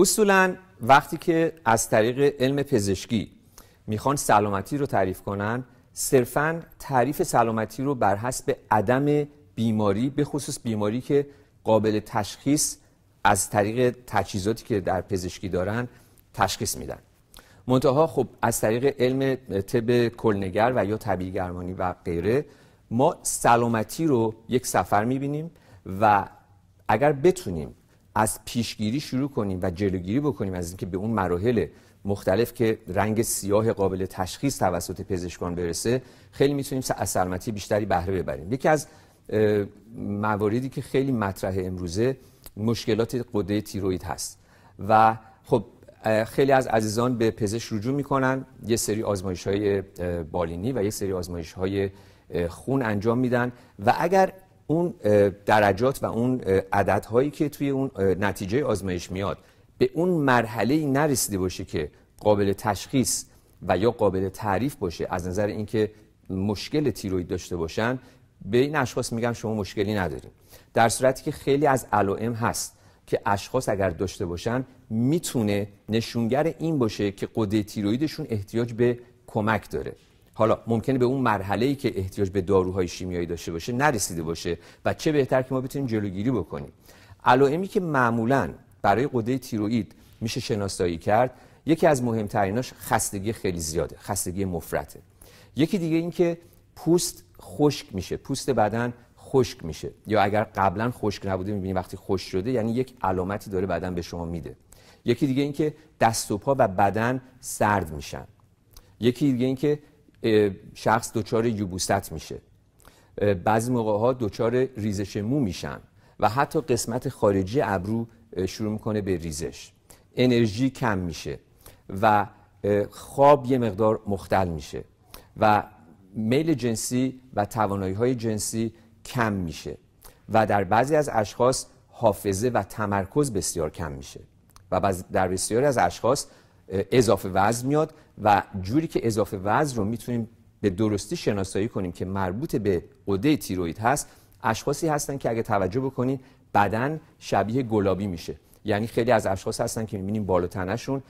اصولا وقتی که از طریق علم پزشکی میخوان سلامتی رو تعریف کنن صرفا تعریف سلامتی رو بر حسب عدم بیماری به خصوص بیماری که قابل تشخیص از طریق تجهیزاتی که در پزشکی دارن تشخیص میدن منتها خب از طریق علم طب کلنگر و یا طبیعی گرمانی و غیره ما سلامتی رو یک سفر میبینیم و اگر بتونیم از پیشگیری شروع کنیم و جلوگیری بکنیم از اینکه به اون مراحل مختلف که رنگ سیاه قابل تشخیص توسط پزشکان برسه خیلی میتونیم از سلامتی بیشتری بهره ببریم یکی از مواردی که خیلی مطرح امروزه مشکلات قده تیروید هست و خب خیلی از عزیزان به پزشک رجوع میکنن یه سری آزمایش های بالینی و یه سری آزمایش های خون انجام میدن و اگر اون درجات و اون عددهایی که توی اون نتیجه آزمایش میاد به اون مرحله ای نرسیده باشه که قابل تشخیص و یا قابل تعریف باشه از نظر اینکه مشکل تیروید داشته باشن به این اشخاص میگم شما مشکلی ندارید. در صورتی که خیلی از علائم هست که اشخاص اگر داشته باشن میتونه نشونگر این باشه که قده تیرویدشون احتیاج به کمک داره حالا ممکنه به اون مرحله ای که احتیاج به داروهای شیمیایی داشته باشه نرسیده باشه و چه بهتر که ما بتونیم جلوگیری بکنیم علائمی که معمولا برای قده تیروئید میشه شناسایی کرد یکی از مهمتریناش خستگی خیلی زیاده خستگی مفرته یکی دیگه این که پوست خشک میشه پوست بدن خشک میشه یا اگر قبلا خشک نبوده میبینی وقتی خشک شده یعنی یک علامتی داره بدن به شما میده یکی دیگه اینکه دست و پا و بدن سرد میشن یکی دیگه اینکه شخص دچار یبوست میشه بعضی موقع ها دچار ریزش مو میشن و حتی قسمت خارجی ابرو شروع میکنه به ریزش انرژی کم میشه و خواب یه مقدار مختل میشه و میل جنسی و توانایی های جنسی کم میشه و در بعضی از اشخاص حافظه و تمرکز بسیار کم میشه و در بسیاری از اشخاص اضافه وزن میاد و جوری که اضافه وزن رو میتونیم به درستی شناسایی کنیم که مربوط به عده تیروید هست اشخاصی هستن که اگه توجه بکنین بدن شبیه گلابی میشه یعنی خیلی از اشخاص هستن که میبینیم بالا تنشون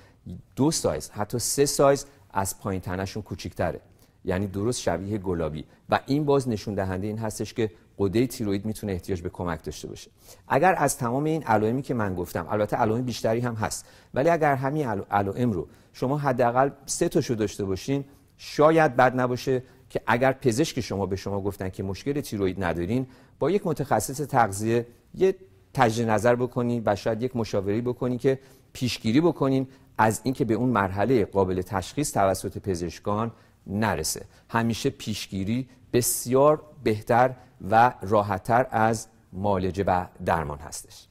دو سایز حتی سه سایز از پایین تنشون کوچیک‌تره یعنی درست شبیه گلابی و این باز نشون دهنده این هستش که قده تیروید میتونه احتیاج به کمک داشته باشه اگر از تمام این علائمی که من گفتم البته علائم بیشتری هم هست ولی اگر همین علائم رو شما حداقل سه تاشو داشته باشین شاید بد نباشه که اگر پزشک شما به شما گفتن که مشکل تیروید ندارین با یک متخصص تغذیه یه تجدید نظر بکنین و شاید یک مشاوری بکنین که پیشگیری بکنین از اینکه به اون مرحله قابل تشخیص توسط پزشکان نرسه همیشه پیشگیری بسیار بهتر و راحتتر از مالجه و درمان هستش